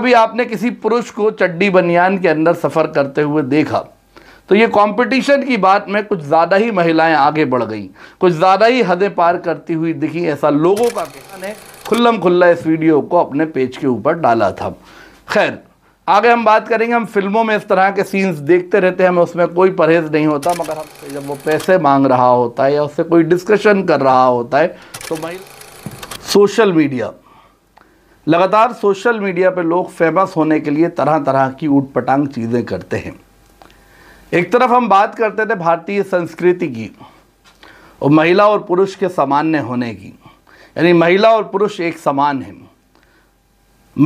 कभी आपने किसी पुरुष को चड्डी बनियान के अंदर सफ़र करते हुए देखा तो ये कंपटीशन की बात में कुछ ज़्यादा ही महिलाएं आगे बढ़ गईं कुछ ज़्यादा ही हदें पार करती हुई दिखी ऐसा लोगों का कहना है खुल्लम खुल्ला इस वीडियो को अपने पेज के ऊपर डाला था खैर आगे हम बात करेंगे हम फिल्मों में इस तरह के सीन्स देखते रहते हैं हमें उसमें कोई परहेज़ नहीं होता मगर हमसे जब वो पैसे मांग रहा होता है या उससे कोई डिस्कशन कर रहा होता है तो महिला सोशल मीडिया लगातार सोशल मीडिया पर लोग फेमस होने के लिए तरह तरह की ऊट पटांग चीज़ें करते हैं एक तरफ हम बात करते थे भारतीय संस्कृति की और महिला और पुरुष के सामान्य होने की यानी महिला और पुरुष एक समान है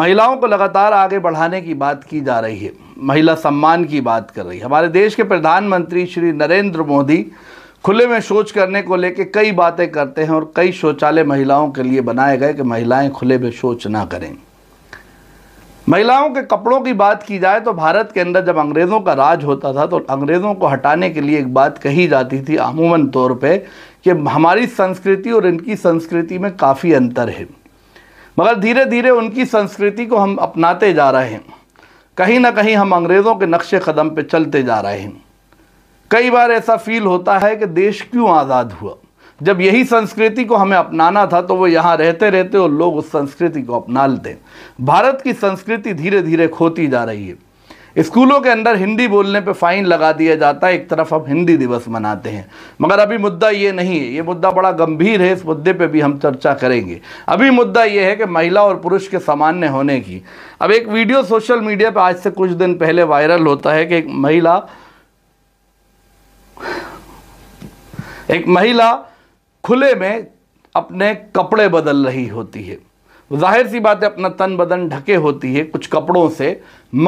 महिलाओं को लगातार आगे बढ़ाने की बात की जा रही है महिला सम्मान की बात कर रही है हमारे देश के प्रधानमंत्री श्री नरेंद्र मोदी खुले में शौच करने को लेके कई बातें करते हैं और कई शौचालय महिलाओं के लिए बनाए गए कि महिलाएं खुले में शौच ना करें महिलाओं के कपड़ों की बात की जाए तो भारत के अंदर जब अंग्रेज़ों का राज होता था तो अंग्रेज़ों को हटाने के लिए एक बात कही जाती थी अमूमन तौर पे कि हमारी संस्कृति और इनकी संस्कृति में काफ़ी अंतर है मगर धीरे धीरे उनकी संस्कृति को हम अपनाते जा रहे हैं कहीं ना कहीं हम अंग्रेज़ों के नक्शे कदम पर चलते जा रहे हैं कई बार ऐसा फील होता है कि देश क्यों आज़ाद हुआ जब यही संस्कृति को हमें अपनाना था तो वो यहाँ रहते रहते और लोग उस संस्कृति को अपना लेते हैं भारत की संस्कृति धीरे धीरे खोती जा रही है स्कूलों के अंदर हिंदी बोलने पे फाइन लगा दिया जाता है एक तरफ हम हिंदी दिवस मनाते हैं मगर अभी मुद्दा ये नहीं है ये मुद्दा बड़ा गंभीर है इस मुद्दे पे भी हम चर्चा करेंगे अभी मुद्दा ये है कि महिला और पुरुष के सामान्य होने की अब एक वीडियो सोशल मीडिया पर आज से कुछ दिन पहले वायरल होता है कि एक महिला एक महिला खुले में अपने कपड़े बदल रही होती है जाहिर सी बात है अपना तन बदन ढके होती है कुछ कपड़ों से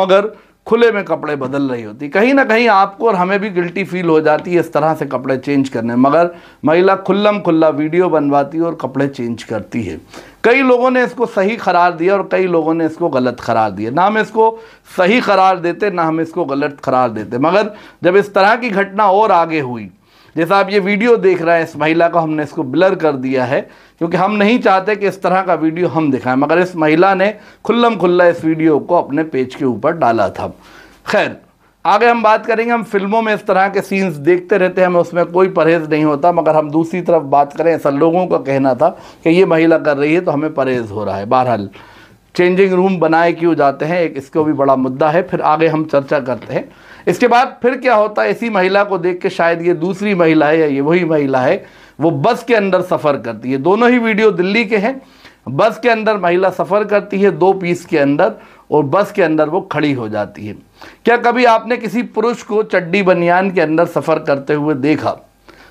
मगर खुले में कपड़े बदल रही होती कहीं ना कहीं आपको और हमें भी गिल्टी फील हो जाती है इस तरह से कपड़े चेंज करने मगर महिला खुल्लम खुल्ला वीडियो बनवाती है और कपड़े चेंज करती है कई लोगों ने इसको सही करार दिया और कई लोगों ने इसको गलत करार दिया ना हम इसको सही करार देते ना हम इसको गलत करार देते मगर जब इस तरह की घटना और आगे हुई जैसा आप ये वीडियो देख रहे हैं इस महिला को हमने इसको ब्लर कर दिया है क्योंकि हम नहीं चाहते कि इस तरह का वीडियो हम दिखाएं मगर इस महिला ने खुल्लम खुल्ला इस वीडियो को अपने पेज के ऊपर डाला था खैर आगे हम बात करेंगे हम फिल्मों में इस तरह के सीन्स देखते रहते हैं हमें उसमें कोई परहेज़ नहीं होता मगर हम दूसरी तरफ बात करें ऐसा लोगों का कहना था कि ये महिला कर रही है तो हमें परहेज़ हो रहा है बहरहाल चेंजिंग रूम बनाए क्यों जाते हैं एक इसको भी बड़ा मुद्दा है फिर आगे हम चर्चा करते हैं इसके बाद फिर क्या होता है इसी महिला को देख के शायद ये दूसरी महिला है या ये वही महिला है वो बस के अंदर सफ़र करती है दोनों ही वीडियो दिल्ली के हैं बस के अंदर महिला सफ़र करती है दो पीस के अंदर और बस के अंदर वो खड़ी हो जाती है क्या कभी आपने किसी पुरुष को चड्डी बनियान के अंदर सफ़र करते हुए देखा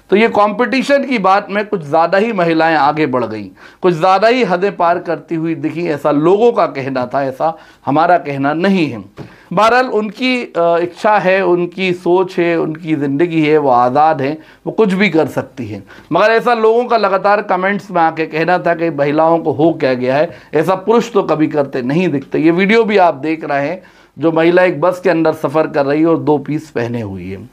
तो ये कंपटीशन की बात में कुछ ज़्यादा ही महिलाएं आगे बढ़ गईं कुछ ज़्यादा ही हदें पार करती हुई दिखी ऐसा लोगों का कहना था ऐसा हमारा कहना नहीं है बहरहाल उनकी इच्छा है उनकी सोच है उनकी ज़िंदगी है वो आज़ाद है वो कुछ भी कर सकती है मगर ऐसा लोगों का लगातार कमेंट्स में आके कहना था कि महिलाओं को हो क्या गया है ऐसा पुरुष तो कभी करते नहीं दिखते ये वीडियो भी आप देख रहे हैं जो महिला एक बस के अंदर सफ़र कर रही है और दो पीस पहने हुई है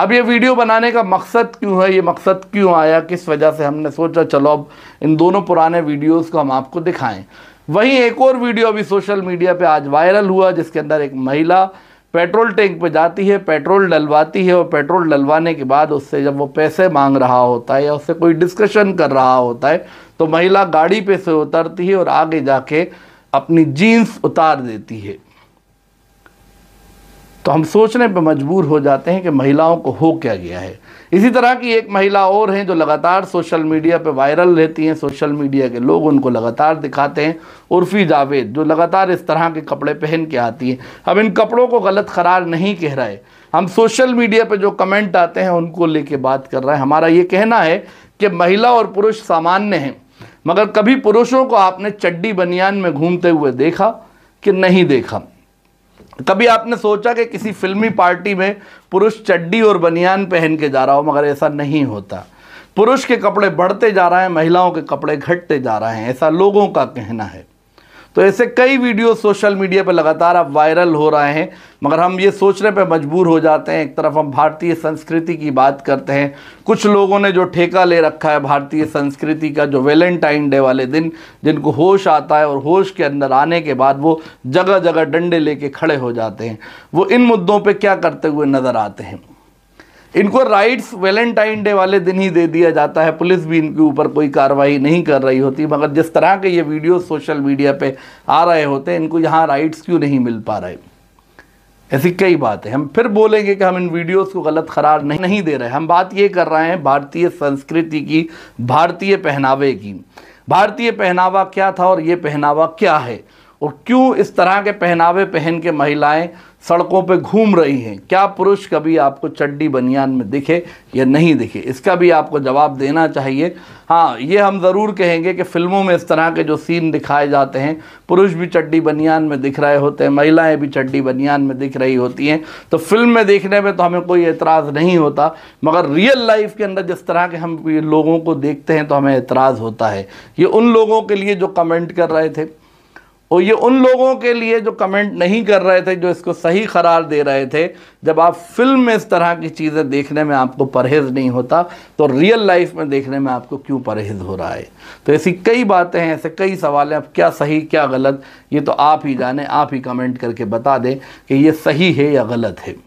अब ये वीडियो बनाने का मकसद क्यों है ये मकसद क्यों आया किस वजह से हमने सोचा चलो अब इन दोनों पुराने वीडियोस को हम आपको दिखाएं वहीं एक और वीडियो अभी सोशल मीडिया पे आज वायरल हुआ जिसके अंदर एक महिला पेट्रोल टैंक पे जाती है पेट्रोल डलवाती है और पेट्रोल डलवाने के बाद उससे जब वो पैसे मांग रहा होता है या उससे कोई डिस्कशन कर रहा होता है तो महिला गाड़ी पे से उतरती है और आगे जाके अपनी जीन्स उतार देती है तो हम सोचने पर मजबूर हो जाते हैं कि महिलाओं को हो क्या गया है इसी तरह की एक महिला और हैं जो लगातार सोशल मीडिया पर वायरल रहती हैं सोशल मीडिया के लोग उनको लगातार दिखाते हैं उर्फी जावेद जो लगातार इस तरह के कपड़े पहन के आती हैं अब इन कपड़ों को गलत करार नहीं कह रहा है हम सोशल मीडिया पर जो कमेंट आते हैं उनको लेके बात कर रहे हैं हमारा ये कहना है कि महिला और पुरुष सामान्य हैं मगर कभी पुरुषों को आपने चड्डी बनियान में घूमते हुए देखा कि नहीं देखा कभी आपने सोचा कि किसी फिल्मी पार्टी में पुरुष चड्डी और बनियान पहन के जा रहा हो मगर ऐसा नहीं होता पुरुष के कपड़े बढ़ते जा रहे हैं महिलाओं के कपड़े घटते जा रहे हैं ऐसा लोगों का कहना है तो ऐसे कई वीडियो सोशल मीडिया पर लगातार अब वायरल हो रहे हैं मगर हम ये सोचने पर मजबूर हो जाते हैं एक तरफ हम भारतीय संस्कृति की बात करते हैं कुछ लोगों ने जो ठेका ले रखा है भारतीय संस्कृति का जो वैलेंटाइन डे वाले दिन जिनको होश आता है और होश के अंदर आने के बाद वो जगह जगह डंडे लेके खड़े हो जाते हैं वो इन मुद्दों पर क्या करते हुए नज़र आते हैं इनको राइट्स वैलेंटाइन डे वाले दिन ही दे दिया जाता है पुलिस भी इनके ऊपर कोई कार्रवाई नहीं कर रही होती मगर जिस तरह के ये वीडियो सोशल मीडिया पे आ रहे होते हैं इनको यहाँ राइट्स क्यों नहीं मिल पा रहे ऐसी कई बातें हम फिर बोलेंगे कि हम इन वीडियोस को गलत करार नहीं, नहीं दे रहे हम बात ये कर रहे हैं भारतीय संस्कृति की भारतीय पहनावे की भारतीय पहनावा क्या था और ये पहनावा क्या है और क्यों इस तरह के पहनावे पहन के महिलाएं सड़कों पे घूम रही हैं क्या पुरुष कभी आपको चड्डी बनियान में दिखे या नहीं दिखे इसका भी आपको जवाब देना चाहिए हाँ ये हम ज़रूर कहेंगे कि फ़िल्मों में इस तरह के जो सीन दिखाए जाते हैं पुरुष भी चड्डी बनियान में दिख रहे होते हैं महिलाएं भी चड्डी बनियान में दिख रही होती हैं तो फिल्म में देखने में तो हमें कोई एतराज़ नहीं होता मगर रियल लाइफ के अंदर जिस तरह के हम लोगों को देखते हैं तो हमें एतराज़ होता है ये उन लोगों के लिए जो कमेंट कर रहे थे और ये उन लोगों के लिए जो कमेंट नहीं कर रहे थे जो इसको सही करार दे रहे थे जब आप फिल्म में इस तरह की चीज़ें देखने में आपको परहेज़ नहीं होता तो रियल लाइफ में देखने में आपको क्यों परहेज़ हो रहा है तो ऐसी कई बातें हैं ऐसे कई सवाल हैं अब क्या सही क्या गलत ये तो आप ही जाने आप ही कमेंट करके बता दें कि ये सही है या गलत है